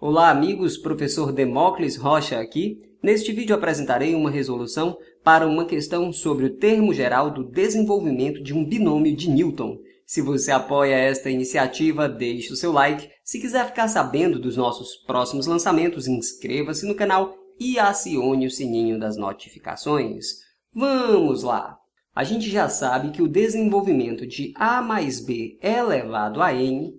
Olá amigos, professor Demócles Rocha aqui. Neste vídeo apresentarei uma resolução para uma questão sobre o termo geral do desenvolvimento de um binômio de Newton. Se você apoia esta iniciativa, deixe o seu like. Se quiser ficar sabendo dos nossos próximos lançamentos, inscreva-se no canal e acione o sininho das notificações. Vamos lá! A gente já sabe que o desenvolvimento de a mais b elevado a n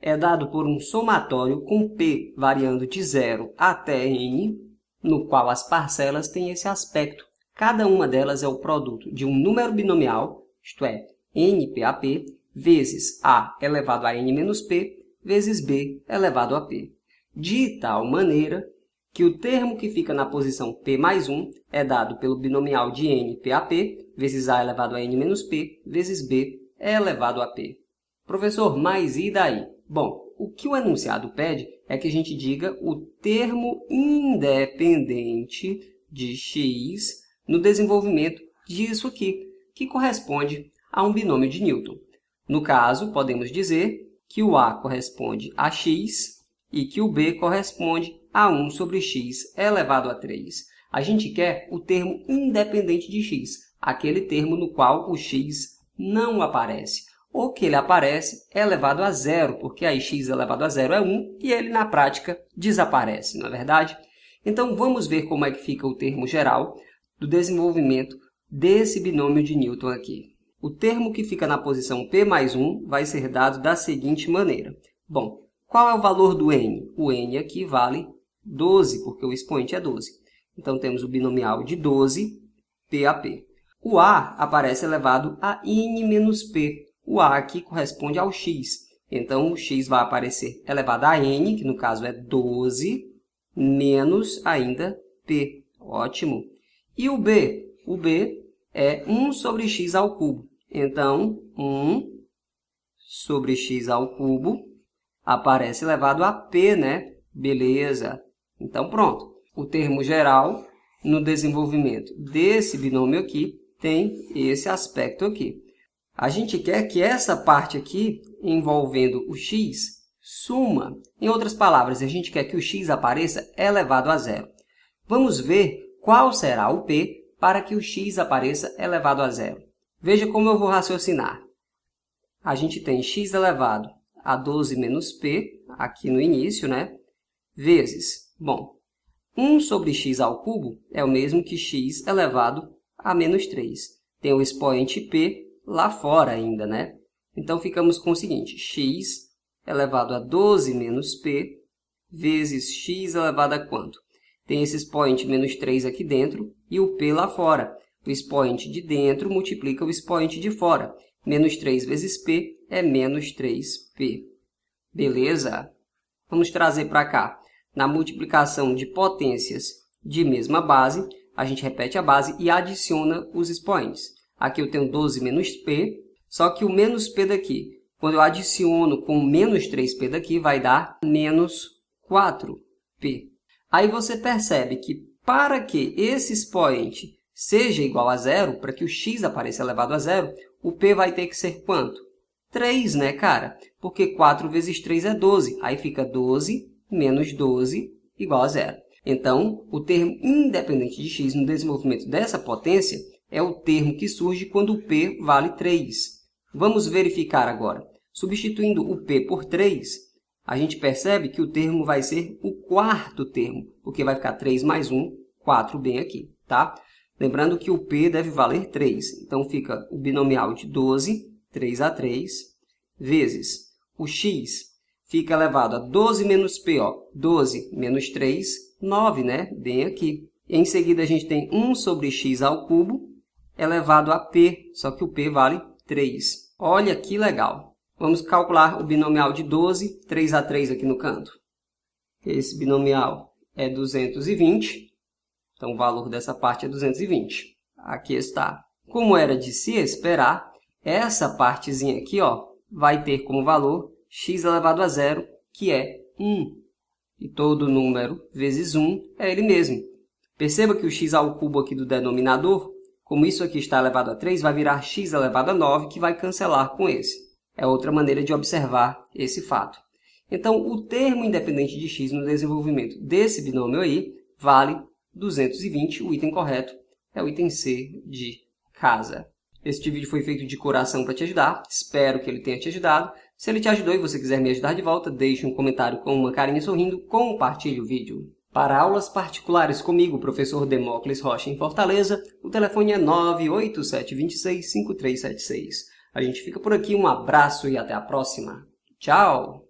é dado por um somatório com P variando de 0 até N, no qual as parcelas têm esse aspecto. Cada uma delas é o produto de um número binomial, isto é, NPAP, vezes A elevado a N menos P, vezes B elevado a P. De tal maneira que o termo que fica na posição P mais 1 é dado pelo binomial de NPAP, vezes A elevado a N menos P, vezes B elevado a P. Professor, mas e daí? Bom, o que o enunciado pede é que a gente diga o termo independente de x no desenvolvimento disso aqui, que corresponde a um binômio de Newton. No caso, podemos dizer que o A corresponde a x e que o B corresponde a 1 sobre x elevado a 3. A gente quer o termo independente de x, aquele termo no qual o x não aparece o que ele aparece é elevado a zero, porque aí x elevado a zero é 1 e ele, na prática, desaparece, não é verdade? Então, vamos ver como é que fica o termo geral do desenvolvimento desse binômio de Newton aqui. O termo que fica na posição P mais 1 vai ser dado da seguinte maneira. Bom, qual é o valor do n? O n aqui vale 12, porque o expoente é 12. Então, temos o binomial de 12, p. O A aparece elevado a n menos P, o A aqui corresponde ao x. Então, o x vai aparecer elevado a n, que no caso é 12, menos ainda p. Ótimo. E o b? O b é 1 sobre x ao cubo. Então, 1 sobre x ao cubo aparece elevado a p, né? Beleza. Então, pronto. O termo geral no desenvolvimento desse binômio aqui tem esse aspecto aqui. A gente quer que essa parte aqui, envolvendo o x, suma. Em outras palavras, a gente quer que o x apareça elevado a zero. Vamos ver qual será o p para que o x apareça elevado a zero. Veja como eu vou raciocinar. A gente tem x elevado a 12 menos p, aqui no início, né? Vezes, bom, 1 sobre x ao cubo é o mesmo que x elevado a menos 3. Tem o expoente p lá fora ainda, né? Então ficamos com o seguinte, x elevado a 12 menos p vezes x elevado a quanto? Tem esse expoente menos 3 aqui dentro e o p lá fora. O expoente de dentro multiplica o expoente de fora. Menos 3 vezes p é menos 3p. Beleza? Vamos trazer para cá. Na multiplicação de potências de mesma base, a gente repete a base e adiciona os expoentes. Aqui eu tenho 12 menos P, só que o menos P daqui, quando eu adiciono com menos 3P daqui, vai dar menos 4P. Aí você percebe que para que esse expoente seja igual a zero, para que o x apareça elevado a zero, o P vai ter que ser quanto? 3, né, cara? Porque 4 vezes 3 é 12. Aí fica 12 menos 12 igual a zero. Então, o termo independente de x no desenvolvimento dessa potência é o termo que surge quando o P vale 3. Vamos verificar agora. Substituindo o P por 3, a gente percebe que o termo vai ser o quarto termo, porque vai ficar 3 mais 1, 4 bem aqui, tá? Lembrando que o P deve valer 3, então fica o binomial de 12, 3 a 3, vezes o x fica elevado a 12 menos P, ó, 12 menos 3, 9, né? Bem aqui. Em seguida, a gente tem 1 sobre x ao cubo, elevado a P, só que o P vale 3. Olha que legal! Vamos calcular o binomial de 12, 3 a 3 aqui no canto. Esse binomial é 220, então o valor dessa parte é 220. Aqui está. Como era de se esperar, essa partezinha aqui ó, vai ter como valor x elevado a zero, que é 1. E todo número vezes 1 é ele mesmo. Perceba que o x ao cubo aqui do denominador como isso aqui está elevado a 3, vai virar x elevado a 9, que vai cancelar com esse. É outra maneira de observar esse fato. Então, o termo independente de x no desenvolvimento desse binômio aí vale 220. O item correto é o item C de casa. Este vídeo foi feito de coração para te ajudar. Espero que ele tenha te ajudado. Se ele te ajudou e você quiser me ajudar de volta, deixe um comentário com uma carinha sorrindo, compartilhe o vídeo. Para aulas particulares comigo, professor Demócles Rocha, em Fortaleza, o telefone é 987265376. A gente fica por aqui, um abraço e até a próxima. Tchau!